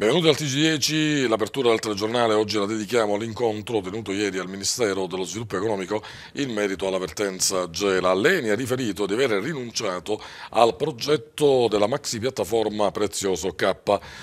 Benvenuti al TG10, l'apertura del telegiornale oggi la dedichiamo all'incontro tenuto ieri al Ministero dello Sviluppo Economico in merito alla vertenza Gela. Leni ha riferito di aver rinunciato al progetto della maxi piattaforma Prezioso K,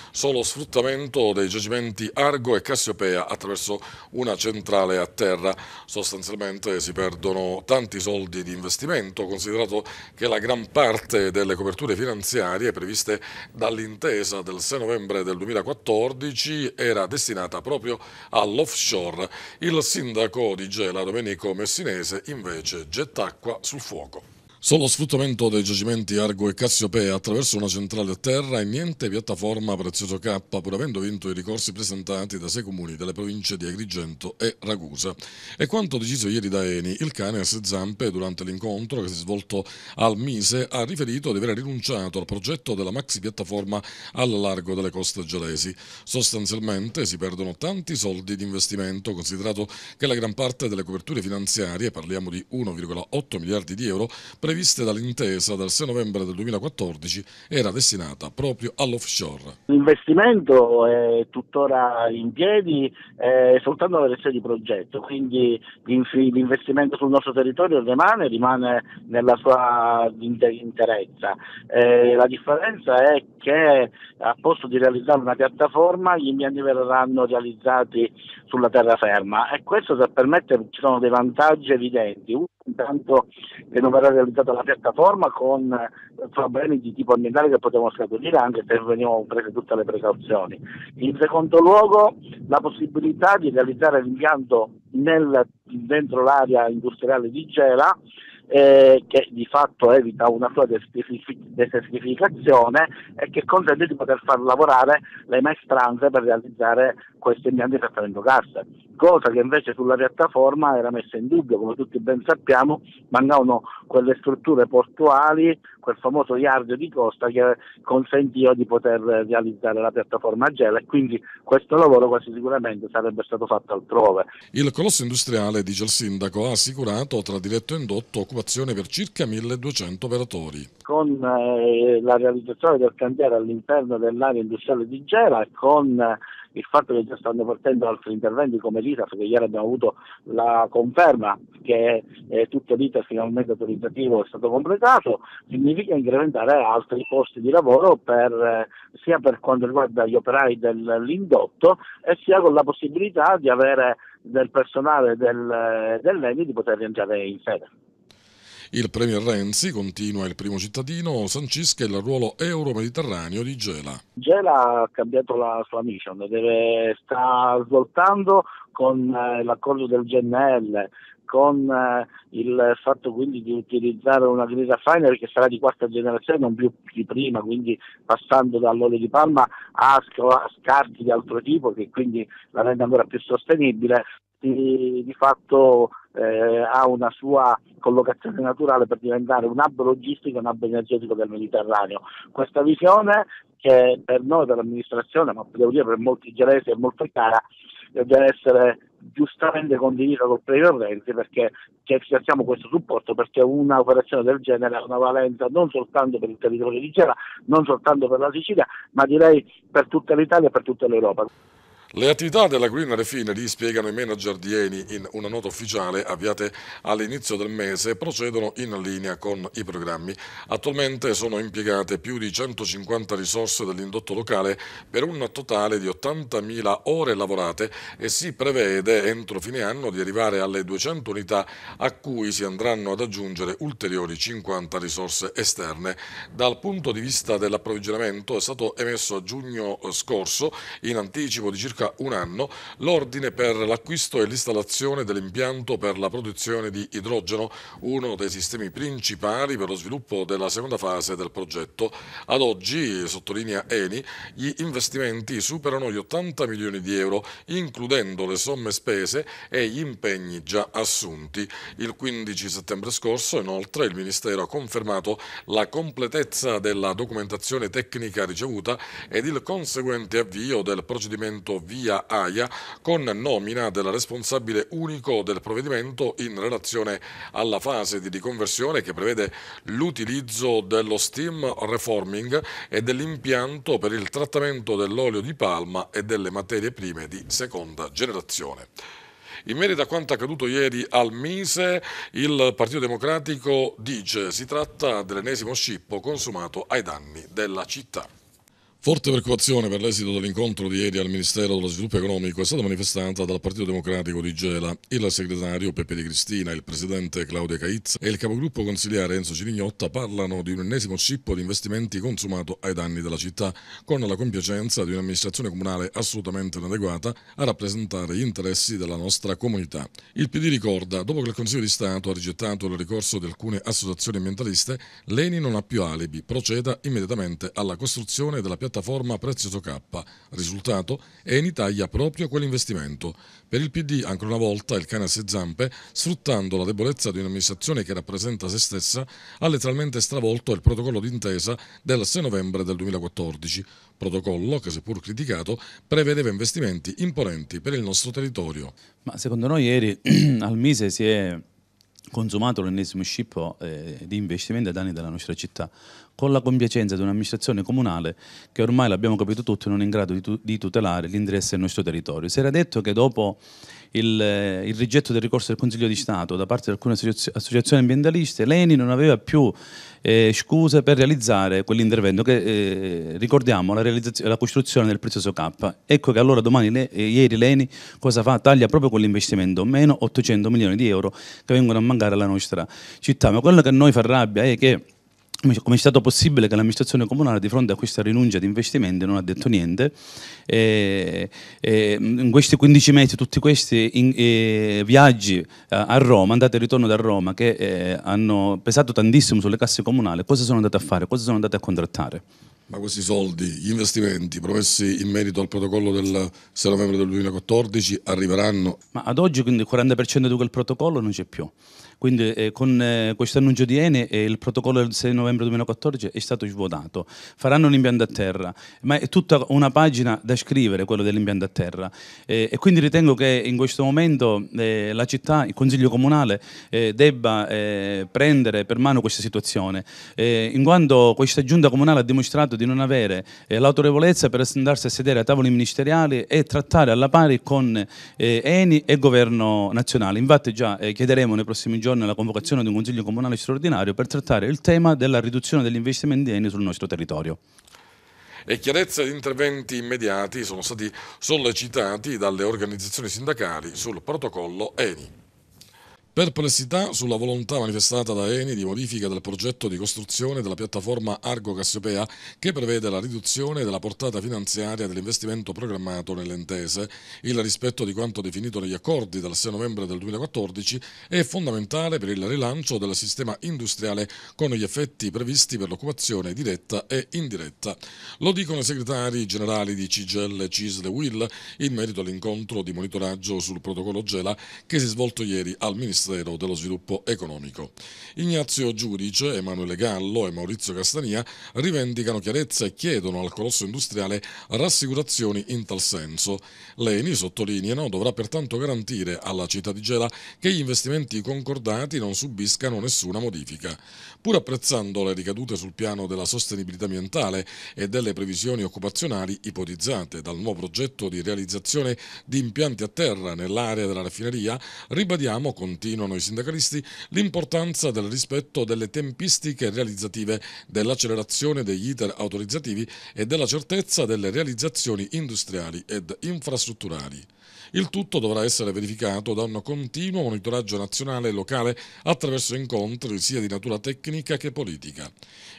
solo sfruttamento dei giacimenti Argo e Cassiopea attraverso una centrale a terra. Sostanzialmente si perdono tanti soldi di investimento, considerato che la gran parte delle coperture finanziarie previste dall'intesa del 6 novembre del 2014 2014 era destinata proprio all'offshore. Il sindaco di Gela, Domenico Messinese, invece getta acqua sul fuoco. Solo sfruttamento dei giacimenti Argo e Cassiopea attraverso una centrale a terra e niente piattaforma Prezioso K, pur avendo vinto i ricorsi presentati da sei comuni delle province di Agrigento e Ragusa. E quanto deciso ieri da Eni, il cane Canes Zampe, durante l'incontro che si è svolto al Mise, ha riferito di aver rinunciato al progetto della maxi piattaforma al largo delle coste gelesi. Sostanzialmente si perdono tanti soldi di investimento, considerato che la gran parte delle coperture finanziarie, parliamo di 1,8 miliardi di euro, previste dall'intesa dal 6 novembre del 2014 era destinata proprio all'offshore. L'investimento è tuttora in piedi, è soltanto la versione di progetto, quindi l'investimento sul nostro territorio rimane, rimane nella sua interezza. Eh, la differenza è che a posto di realizzare una piattaforma gli impianti verranno realizzati sulla terraferma e questo permette, ci sono dei vantaggi evidenti intanto che non verrà realizzata la piattaforma con problemi eh, di tipo ambientale che potevano scaturire anche se venivano prese tutte le precauzioni. In secondo luogo la possibilità di realizzare l'impianto nel, dentro l'area industriale di Gela eh, che di fatto evita una sua desertificazione e che consente di poter far lavorare le maestranze per realizzare questi impianti di trattamento gas, cosa che invece sulla piattaforma era messa in dubbio, come tutti ben sappiamo, mancavano quelle strutture portuali quel famoso yard di costa che consentiva di poter realizzare la piattaforma Gela e quindi questo lavoro quasi sicuramente sarebbe stato fatto altrove. Il colosso industriale, dice il sindaco, ha assicurato tra diretto e indotto occupazione per circa 1200 operatori. Con eh, la realizzazione del cantiere all'interno dell'area industriale di Gela e con eh, il fatto che già stanno partendo altri interventi come l'ITAF, che ieri abbiamo avuto la conferma che eh, tutto l'ITAF finalmente autorizzativo è stato completato, significa incrementare altri posti di lavoro per, eh, sia per quanto riguarda gli operai dell'indotto e sia con la possibilità di avere del personale del, eh, dell'ENI di poter rientrare in sede. Il premier Renzi continua il primo cittadino, sancisca il ruolo euro-mediterraneo di Gela. Gela ha cambiato la sua mission, deve, sta svoltando con eh, l'accordo del GNL, con eh, il fatto quindi di utilizzare una grida finer che sarà di quarta generazione, non più di prima, quindi passando dall'olio di palma a, a scarti di altro tipo che quindi la rende ancora più sostenibile, di, di fatto eh, ha una sua collocazione naturale per diventare un hub logistico e un hub energetico del Mediterraneo. Questa visione che per noi, per l'amministrazione, ma devo dire per molti gelesi è molto cara, eh, deve essere giustamente condivisa col Premio Renzi perché ci cerchiamo questo supporto perché un'operazione del genere ha una valenza non soltanto per il territorio di Gela, non soltanto per la Sicilia, ma direi per tutta l'Italia e per tutta l'Europa. Le attività della Green Refine, li spiegano i manager di Eni in una nota ufficiale avviate all'inizio del mese, procedono in linea con i programmi. Attualmente sono impiegate più di 150 risorse dell'indotto locale per un totale di 80.000 ore lavorate e si prevede entro fine anno di arrivare alle 200 unità a cui si andranno ad aggiungere ulteriori 50 risorse esterne. Dal punto di vista dell'approvvigionamento è stato emesso a giugno scorso in anticipo di circa un anno l'ordine per l'acquisto e l'installazione dell'impianto per la produzione di idrogeno, uno dei sistemi principali per lo sviluppo della seconda fase del progetto. Ad oggi, sottolinea Eni, gli investimenti superano gli 80 milioni di euro, includendo le somme spese e gli impegni già assunti. Il 15 settembre scorso, inoltre, il Ministero ha confermato la completezza della documentazione tecnica ricevuta ed il conseguente avvio del procedimento via via AIA con nomina del responsabile unico del provvedimento in relazione alla fase di riconversione che prevede l'utilizzo dello steam reforming e dell'impianto per il trattamento dell'olio di palma e delle materie prime di seconda generazione. In merito a quanto accaduto ieri al Mise, il Partito Democratico dice si tratta dell'ennesimo scippo consumato ai danni della città. Forte preoccupazione per l'esito dell'incontro di ieri al Ministero dello Sviluppo Economico è stata manifestata dal Partito Democratico di Gela. Il segretario Peppe Di Cristina, il presidente Claudia Caizza e il capogruppo consigliere Enzo Cirignotta parlano di un ennesimo scippo di investimenti consumato ai danni della città, con la compiacenza di un'amministrazione comunale assolutamente inadeguata a rappresentare gli interessi della nostra comunità. Il PD ricorda, dopo che il Consiglio di Stato ha rigettato il ricorso di alcune associazioni ambientaliste, l'ENI non ha più alibi, proceda immediatamente alla costruzione della piattaforma piattaforma Prezioso K. Risultato? è in Italia proprio quell'investimento. Per il PD, ancora una volta, il cane a sei zampe, sfruttando la debolezza di un'amministrazione che rappresenta se stessa, ha letteralmente stravolto il protocollo d'intesa del 6 novembre del 2014. Protocollo che, seppur criticato, prevedeva investimenti imponenti per il nostro territorio. Ma secondo noi ieri al Mise si è consumato l'ennesimo scippo eh, di investimenti a danni della nostra città con la compiacenza di un'amministrazione comunale che ormai l'abbiamo capito tutti non è in grado di, tu di tutelare l'interesse del nostro territorio. Si era detto che dopo il, il, rigetto del ricorso del Consiglio di Stato da parte di alcune associ associazioni ambientaliste, l'ENI non aveva più eh, scuse per realizzare quell'intervento che eh, ricordiamo la, la, costruzione del prezioso K. Ecco che allora domani, le, eh, ieri l'ENI cosa fa? Taglia proprio quell'investimento, meno 800 milioni di euro che vengono a mancare alla nostra città. Ma quello che a noi fa rabbia è che come è stato possibile che l'amministrazione comunale di fronte a questa rinuncia di investimenti non ha detto niente e, e in questi 15 mesi tutti questi in, e, viaggi a, eh, a Roma andate e ritorno da Roma che eh, hanno pesato tantissimo sulle casse comunali cosa sono andate a fare? cosa sono andate a contrattare? Ma questi soldi, gli investimenti promessi in merito al protocollo del 6 novembre del 2014 arriveranno? Ma ad oggi quindi il 40% di quel protocollo non c'è più quindi eh, con eh, questo annuncio di Ene eh, il protocollo del 6 novembre 2014 è stato svuotato. Faranno l'impianto a terra, ma è tutta una pagina da scrivere quello dell'impianto a terra. Eh, e quindi ritengo che in questo momento eh, la città, il Consiglio Comunale eh, debba prendere per mano questa situazione, in quanto questa giunta comunale ha dimostrato di non avere l'autorevolezza per andarsi a sedere a tavoli ministeriali e trattare alla pari con Eni e governo nazionale. Infatti già chiederemo nei prossimi giorni giorni alla convocazione di un Consiglio Comunale straordinario per trattare il tema della riduzione degli investimenti ENI sul nostro territorio e chiarezza di interventi immediati sono stati sollecitati dalle organizzazioni sindacali sul protocollo ENI. Perplessità sulla volontà manifestata da Eni di modifica del progetto di costruzione della piattaforma Argo Cassiopea che prevede la riduzione della portata finanziaria dell'investimento programmato nelle intese. Il rispetto di quanto definito negli accordi dal 6 novembre del 2014 è fondamentale per il rilancio del sistema industriale con gli effetti previsti per l'occupazione diretta e indiretta. Lo dicono i segretari generali di CGL, Cisle e WIL in merito all'incontro di monitoraggio sul protocollo Gela che si è svolto ieri al Ministero Ministero dello Sviluppo Economico. Ignazio Giudice, Emanuele Gallo e Maurizio Castania rivendicano chiarezza e chiedono al colosso industriale rassicurazioni in tal senso. Leni, sottolineano, dovrà pertanto garantire alla città di Gela che gli investimenti concordati non subiscano nessuna modifica. Pur apprezzando le ricadute sul piano della sostenibilità ambientale e delle previsioni occupazionali ipotizzate dal nuovo progetto di realizzazione di impianti a terra nell'area della raffineria, ribadiamo continuamente sottolineano i sindacalisti l'importanza del rispetto delle tempistiche realizzative, dell'accelerazione degli iter autorizzativi e della certezza delle realizzazioni industriali ed infrastrutturali. Il tutto dovrà essere verificato da un continuo monitoraggio nazionale e locale attraverso incontri sia di natura tecnica che politica.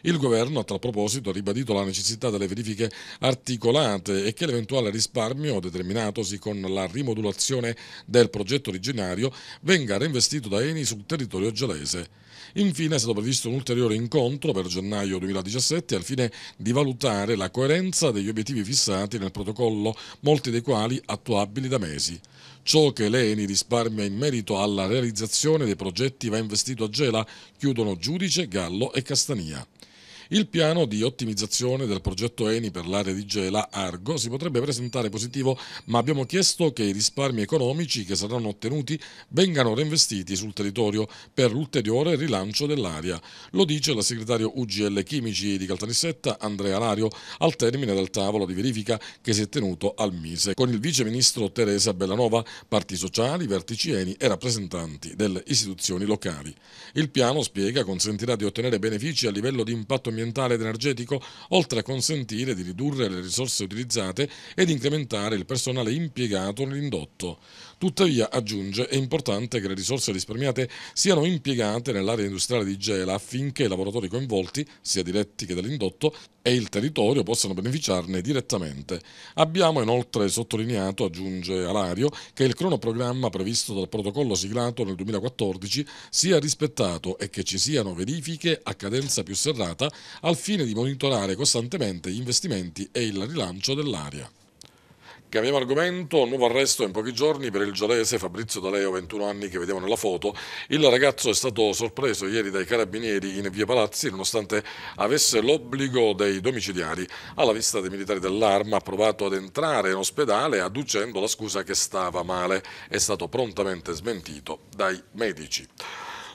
Il governo a tal proposito ha ribadito la necessità delle verifiche articolate e che l'eventuale risparmio determinatosi con la rimodulazione del progetto originario venga reinvestito da Eni sul territorio gelese. Infine è stato previsto un ulteriore incontro per gennaio 2017 al fine di valutare la coerenza degli obiettivi fissati nel protocollo, molti dei quali attuabili da mesi. Ciò che l'ENI risparmia in merito alla realizzazione dei progetti va investito a Gela, chiudono Giudice, Gallo e Castania. Il piano di ottimizzazione del progetto ENI per l'area di Gela Argo si potrebbe presentare positivo, ma abbiamo chiesto che i risparmi economici che saranno ottenuti vengano reinvestiti sul territorio per l'ulteriore rilancio dell'area. Lo dice la segretario UGL Chimici di Caltanissetta, Andrea Lario, al termine del tavolo di verifica che si è tenuto al Mise con il viceministro Teresa Bellanova, parti sociali, vertici ENI e rappresentanti delle istituzioni locali. Il piano, spiega, consentirà di ottenere benefici a livello di impatto ambientale ambientale ed energetico, oltre a consentire di ridurre le risorse utilizzate ed incrementare il personale impiegato nell'indotto. Tuttavia, aggiunge, è importante che le risorse risparmiate siano impiegate nell'area industriale di Gela affinché i lavoratori coinvolti, sia diretti che dell'indotto, e il territorio possano beneficiarne direttamente. Abbiamo inoltre sottolineato, aggiunge Alario, che il cronoprogramma previsto dal protocollo siglato nel 2014 sia rispettato e che ci siano verifiche a cadenza più serrata al fine di monitorare costantemente gli investimenti e il rilancio dell'area. Cambiamo argomento, nuovo arresto in pochi giorni per il gialese Fabrizio D'Aleo, 21 anni, che vediamo nella foto. Il ragazzo è stato sorpreso ieri dai carabinieri in via Palazzi, nonostante avesse l'obbligo dei domiciliari. Alla vista dei militari dell'arma ha provato ad entrare in ospedale adducendo la scusa che stava male. È stato prontamente smentito dai medici.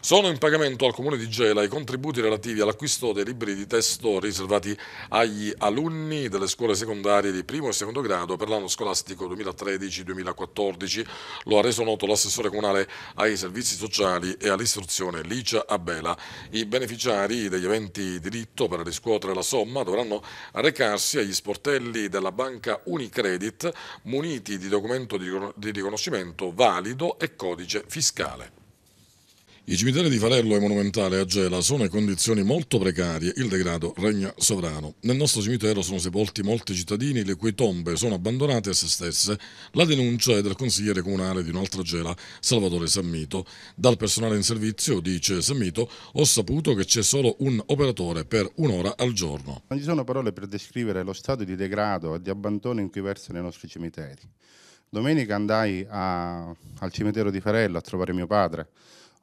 Sono in pagamento al Comune di Gela i contributi relativi all'acquisto dei libri di testo riservati agli alunni delle scuole secondarie di primo e secondo grado per l'anno scolastico 2013-2014. Lo ha reso noto l'assessore comunale ai servizi sociali e all'istruzione Licia Abela. I beneficiari degli eventi diritto per riscuotere la somma dovranno recarsi agli sportelli della banca Unicredit muniti di documento di riconoscimento valido e codice fiscale. I cimiteri di Farello e Monumentale a Gela sono in condizioni molto precarie, il degrado regna sovrano. Nel nostro cimitero sono sepolti molti cittadini le cui tombe sono abbandonate a se stesse. La denuncia è del consigliere comunale di un'altra Gela, Salvatore Sammito. Dal personale in servizio, dice Sammito, ho saputo che c'è solo un operatore per un'ora al giorno. Non ci sono parole per descrivere lo stato di degrado e di abbandono in cui versano i nostri cimiteri. Domenica andai a, al cimitero di Farello a trovare mio padre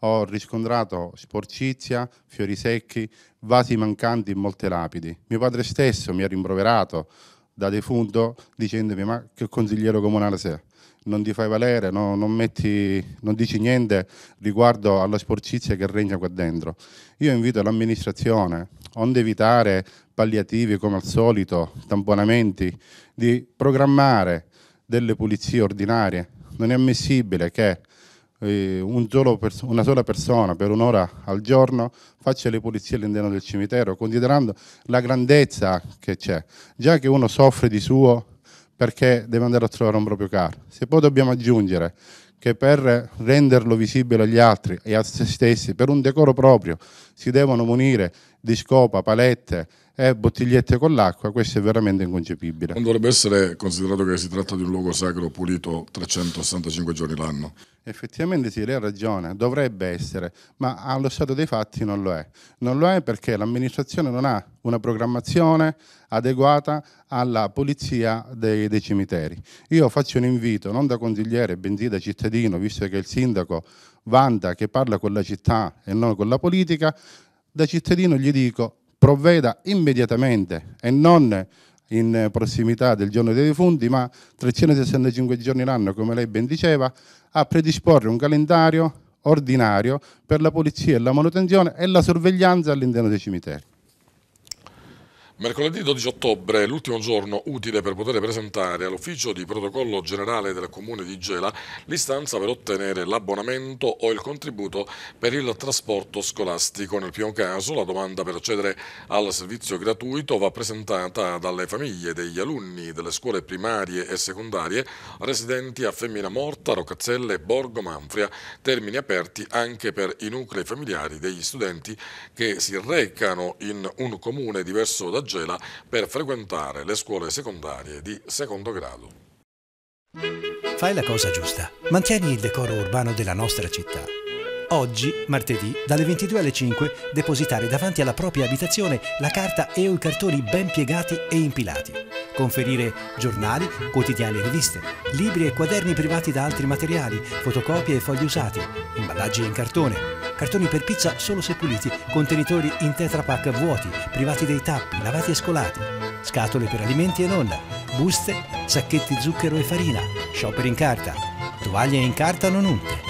ho riscontrato sporcizia, fiori secchi, vasi mancanti in molte lapidi. Mio padre stesso mi ha rimproverato da defunto dicendomi ma che consigliere comunale sei? Non ti fai valere, no, non, metti, non dici niente riguardo alla sporcizia che regna qua dentro. Io invito l'amministrazione, onde evitare palliativi come al solito, tamponamenti, di programmare delle pulizie ordinarie. Non è ammissibile che eh, un una sola persona per un'ora al giorno faccia le pulizie all'interno del cimitero, considerando la grandezza che c'è. Già che uno soffre di suo perché deve andare a trovare un proprio caro. Se poi dobbiamo aggiungere che per renderlo visibile agli altri e a se stessi, per un decoro proprio, si devono munire di scopa, palette, e bottigliette con l'acqua, questo è veramente inconcepibile. Non dovrebbe essere considerato che si tratta di un luogo sacro pulito 365 giorni l'anno. Effettivamente sì, lei ha ragione, dovrebbe essere, ma allo stato dei fatti non lo è. Non lo è perché l'amministrazione non ha una programmazione adeguata alla pulizia dei, dei cimiteri. Io faccio un invito, non da consigliere, bensì da cittadino, visto che il sindaco vanta che parla con la città e non con la politica, da cittadino gli dico provveda immediatamente e non in prossimità del giorno dei defunti, ma 365 giorni l'anno, come lei ben diceva, a predisporre un calendario ordinario per la pulizia e la manutenzione e la sorveglianza all'interno dei cimiteri. Mercoledì 12 ottobre, l'ultimo giorno utile per poter presentare all'Ufficio di Protocollo Generale del Comune di Gela l'istanza per ottenere l'abbonamento o il contributo per il trasporto scolastico. Nel primo caso la domanda per accedere al servizio gratuito va presentata dalle famiglie degli alunni delle scuole primarie e secondarie residenti a Femmina Morta, Rocazzelle, Borgo Manfria, termini aperti anche per i nuclei familiari degli studenti che si recano in un comune diverso da Gela Gela per frequentare le scuole secondarie di secondo grado. Fai la cosa giusta. Mantieni il decoro urbano della nostra città Oggi, martedì, dalle 22 alle 5, depositare davanti alla propria abitazione la carta e o i cartoni ben piegati e impilati. Conferire giornali, quotidiani e riviste, libri e quaderni privati da altri materiali, fotocopie e fogli usati, imballaggi in cartone, cartoni per pizza solo se puliti, contenitori in tetrapack vuoti, privati dei tappi, lavati e scolati, scatole per alimenti e nonna, buste, sacchetti zucchero e farina, shopper in carta, tovaglie in carta non unte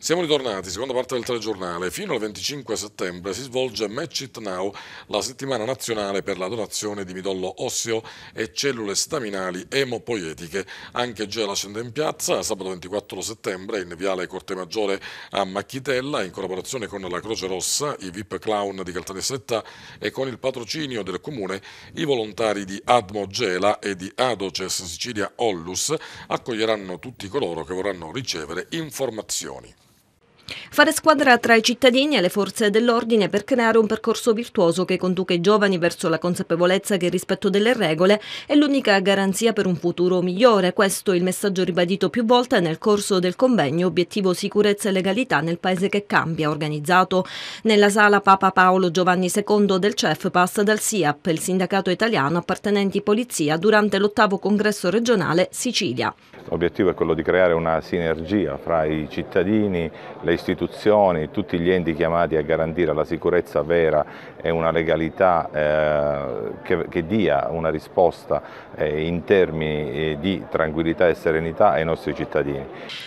Siamo ritornati, seconda parte del telegiornale. Fino al 25 settembre si svolge Match It Now, la settimana nazionale per la donazione di midollo osseo e cellule staminali emopoietiche. Anche Gela scende in piazza sabato 24 settembre in Viale Corte Maggiore a Macchitella in collaborazione con la Croce Rossa, i VIP Clown di Caltanissetta e con il patrocinio del Comune i volontari di Admo Gela e di Adoces Sicilia Ollus accoglieranno tutti coloro che vorranno ricevere informazioni. Fare squadra tra i cittadini e le forze dell'ordine per creare un percorso virtuoso che conduca i giovani verso la consapevolezza che il rispetto delle regole è l'unica garanzia per un futuro migliore. Questo è il messaggio ribadito più volte nel corso del convegno Obiettivo Sicurezza e Legalità nel Paese che Cambia, organizzato nella sala Papa Paolo Giovanni II del CEF passa dal SIAP, il sindacato italiano appartenenti polizia, durante l'ottavo congresso regionale Sicilia. L'obiettivo è quello di creare una sinergia fra i cittadini, le istituzioni, tutti gli enti chiamati a garantire la sicurezza vera e una legalità eh, che, che, dia una risposta eh, in termini eh, di tranquillità e serenità ai nostri cittadini.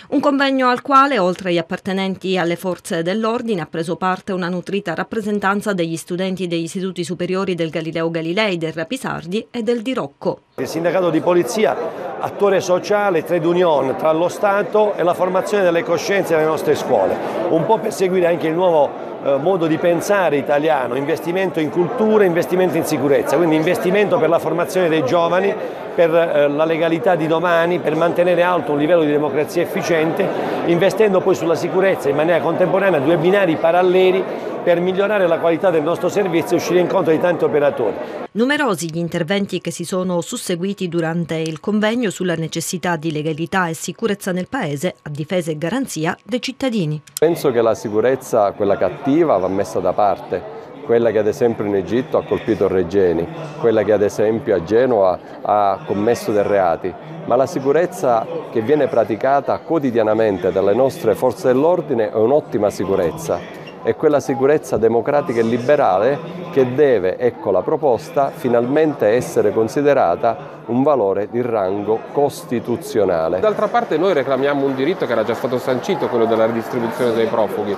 Un convegno al quale, oltre agli appartenenti alle forze dell'ordine, ha preso parte una nutrita rappresentanza degli studenti degli istituti superiori del Galileo Galilei, del Rapisardi e del Di Rocco. Il sindacato di polizia, attore sociale, trade union tra lo Stato e la formazione delle coscienze nelle nostre scuole, un po' per seguire anche il nuovo eh, modo di pensare italiano, investimento in cultura, investimento in sicurezza, quindi investimento per la formazione dei giovani, per eh, la legalità di domani, per mantenere alto un livello di democrazia efficiente, investendo poi sulla sicurezza in maniera contemporanea, due binari paralleli per migliorare la qualità del nostro servizio e uscire incontro di tanti operatori. Numerosi gli interventi che si sono susseguiti durante il convegno sulla necessità di legalità e sicurezza nel Paese a difesa e garanzia dei cittadini. Penso che la sicurezza, quella cattiva, negativa va messa da parte. Quella che ad esempio in Egitto ha colpito Regeni, quella che ad esempio a Genova ha commesso dei reati, ma la sicurezza che viene praticata quotidianamente dalle nostre forze dell'ordine è un'ottima sicurezza è quella sicurezza democratica e liberale che deve, ecco la proposta, finalmente essere considerata un valore di rango costituzionale. D'altra parte noi reclamiamo un diritto che era già stato sancito, quello della ridistribuzione dei profughi.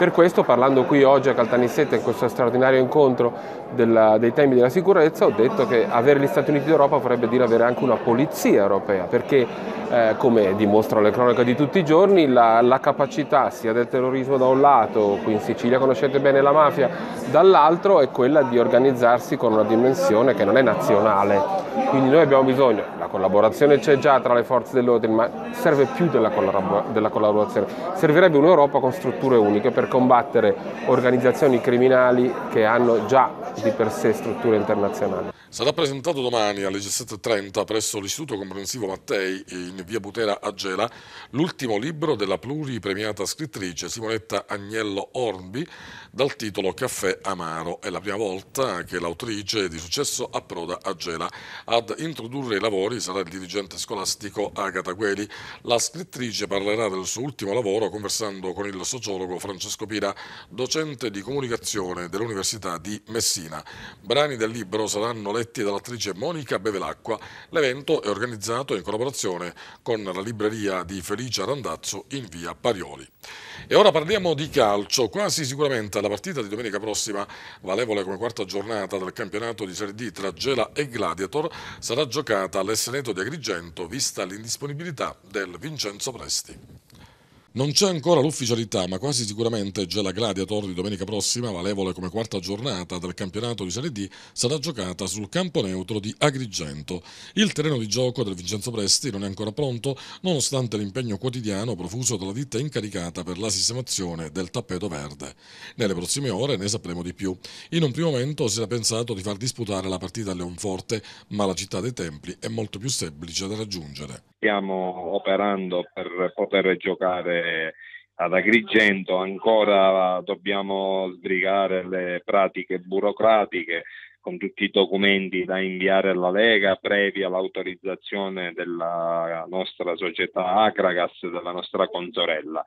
Per questo, parlando qui oggi a Caltanissetta in questo straordinario incontro della, dei temi della sicurezza, ho detto che avere gli Stati Uniti d'Europa vorrebbe dire avere anche una polizia europea, perché eh, come dimostrano le cronache di tutti i giorni, la, la capacità sia del terrorismo da un lato, qui in Sicilia conoscete bene la mafia, dall'altro è quella di organizzarsi con una dimensione che non è nazionale. Quindi noi abbiamo bisogno, la collaborazione c'è già tra le forze dell'ordine, ma serve più della, collabor della collaborazione, servirebbe un'Europa con strutture uniche per combattere organizzazioni criminali che hanno già di per sé strutture internazionali. Sarà presentato domani alle 17.30 presso l'Istituto Comprensivo Mattei in via Butera a Gela l'ultimo libro della pluripremiata scrittrice Simonetta Agnello Orbi dal titolo Caffè Amaro. È la prima volta che l'autrice di successo approda a Gela. Ad introdurre i lavori sarà il dirigente scolastico Agata Gueli. La scrittrice parlerà del suo ultimo lavoro conversando con il sociologo Francesco Pira, docente di comunicazione dell'Università di Messina. Brani del libro saranno letti dall'attrice Monica Bevelacqua. L'evento è organizzato in collaborazione con la libreria di Felice Randazzo in via Parioli. E ora parliamo di calcio. Quasi sicuramente la partita di domenica prossima, valevole come quarta giornata del campionato di Serie D tra Gela e Gladiator, sarà giocata all'Esseneto di Agrigento, vista l'indisponibilità del Vincenzo Presti. Non c'è ancora l'ufficialità, ma quasi sicuramente già la Gladiator di domenica prossima, valevole come quarta giornata del campionato di Serie D, sarà giocata sul campo neutro di Agrigento. Il terreno di gioco del Vincenzo Presti non è ancora pronto, nonostante l'impegno quotidiano profuso dalla ditta incaricata per la sistemazione del tappeto verde. Nelle prossime ore ne sapremo di più. In un primo momento si era pensato di far disputare la partita a Leonforte, ma la città dei templi è molto più semplice da raggiungere. Stiamo operando per poter giocare eh, ad Agrigento ancora dobbiamo sbrigare le pratiche burocratiche con tutti i documenti da inviare alla Lega previa l'autorizzazione della nostra società Acragas, della nostra consorella.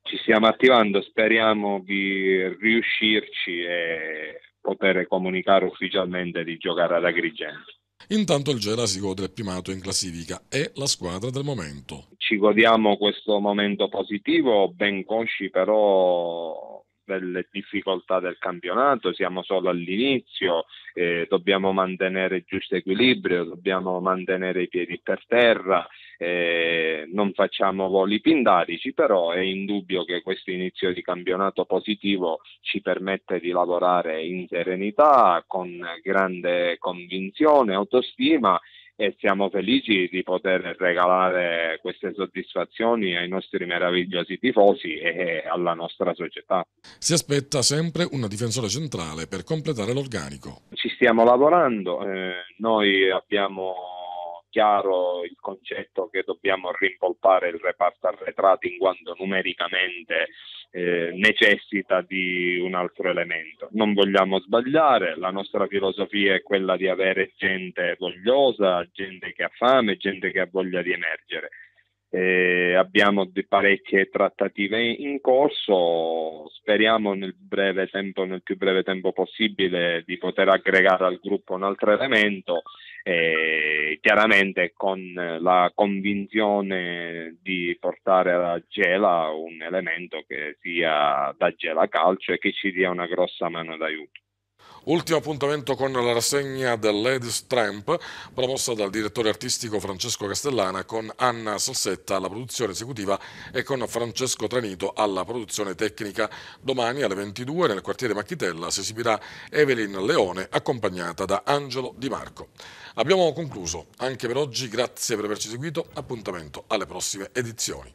Ci stiamo attivando, speriamo di riuscirci e poter comunicare ufficialmente di giocare ad Agrigento. Intanto il Gela si gode il primato in classifica, e la squadra del momento. Ci godiamo questo momento positivo, ben consci però delle difficoltà del campionato, siamo solo all'inizio, eh, dobbiamo mantenere il giusto equilibrio, dobbiamo mantenere i piedi per terra, eh, non facciamo voli pindarici, però è indubbio che questo inizio di campionato positivo ci permette di lavorare in serenità, con grande convinzione, autostima e siamo felici di poter regalare queste soddisfazioni ai nostri meravigliosi tifosi e alla nostra società. Si aspetta sempre una difensore centrale per completare l'organico. Ci stiamo lavorando, eh, noi abbiamo chiaro il concetto che dobbiamo rimpolpare il reparto arretrato in quanto numericamente eh, necessita di un altro elemento. Non vogliamo sbagliare, la nostra filosofia è quella di avere gente vogliosa, gente che ha fame, gente che ha voglia di emergere. Eh, abbiamo parecchie trattative in corso, speriamo nel, breve tempo, nel più breve tempo possibile di poter aggregare al gruppo un altro elemento eh, chiaramente con la convinzione di portare alla Gela un elemento che sia da Gela calcio e che ci dia una grossa mano d'aiuto. Ultimo appuntamento con la rassegna del Tramp, promossa dal direttore artistico Francesco Castellana con Anna Salsetta alla produzione esecutiva e con Francesco Tranito alla produzione tecnica. Domani alle 22 nel quartiere Macchitella si esibirà Evelyn Leone accompagnata da Angelo Di Marco. Abbiamo concluso anche per oggi, grazie per averci seguito, appuntamento alle prossime edizioni.